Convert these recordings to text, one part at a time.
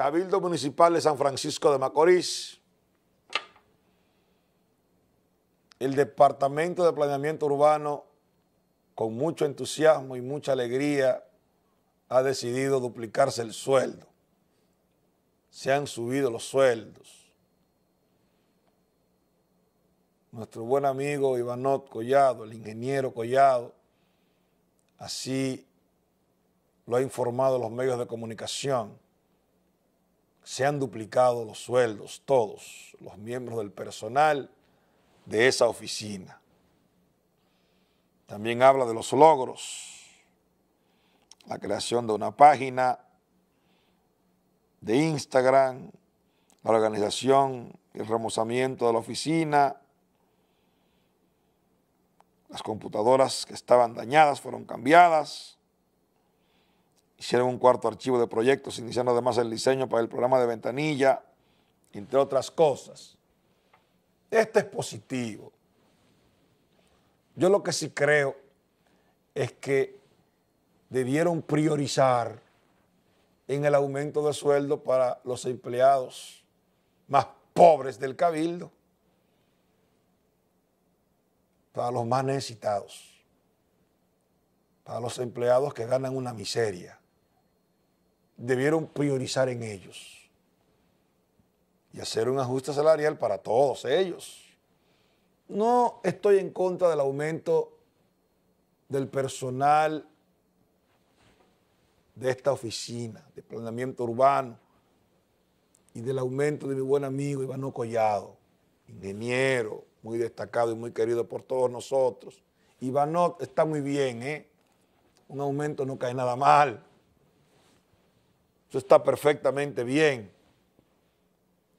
Cabildo Municipal de San Francisco de Macorís, el Departamento de Planeamiento Urbano, con mucho entusiasmo y mucha alegría, ha decidido duplicarse el sueldo. Se han subido los sueldos. Nuestro buen amigo Ivánot Collado, el ingeniero Collado, así lo ha informado los medios de comunicación se han duplicado los sueldos, todos los miembros del personal de esa oficina. También habla de los logros, la creación de una página de Instagram, la organización y el remozamiento de la oficina, las computadoras que estaban dañadas fueron cambiadas, Hicieron un cuarto archivo de proyectos, iniciando además el diseño para el programa de ventanilla, entre otras cosas. Esto es positivo. Yo lo que sí creo es que debieron priorizar en el aumento de sueldo para los empleados más pobres del cabildo, para los más necesitados, para los empleados que ganan una miseria debieron priorizar en ellos y hacer un ajuste salarial para todos ellos. No estoy en contra del aumento del personal de esta oficina de planeamiento urbano y del aumento de mi buen amigo Iván Collado, ingeniero muy destacado y muy querido por todos nosotros. Iván está muy bien, ¿eh? Un aumento no cae nada mal. Eso está perfectamente bien.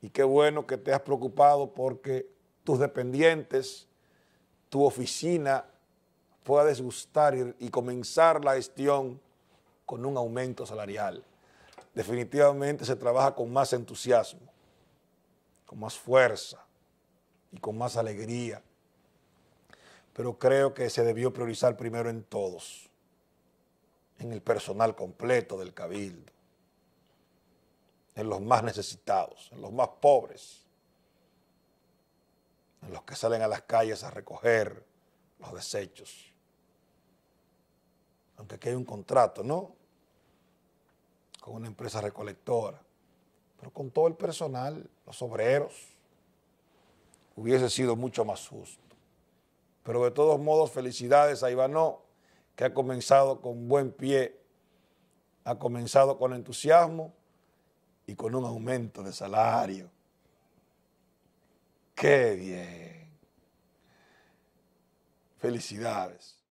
Y qué bueno que te has preocupado porque tus dependientes, tu oficina pueda desgustar y, comenzar la gestión con un aumento salarial. Definitivamente se trabaja con más entusiasmo, con más fuerza y con más alegría. Pero creo que se debió priorizar primero en todos, en el personal completo del cabildo en los más necesitados, en los más pobres, en los que salen a las calles a recoger los desechos. Aunque aquí hay un contrato, ¿no? Con una empresa recolectora, pero con todo el personal, los obreros, hubiese sido mucho más justo. Pero de todos modos, felicidades a Ivano, que ha comenzado con buen pie, ha comenzado con entusiasmo y con un aumento de salario. ¡Qué bien! Felicidades.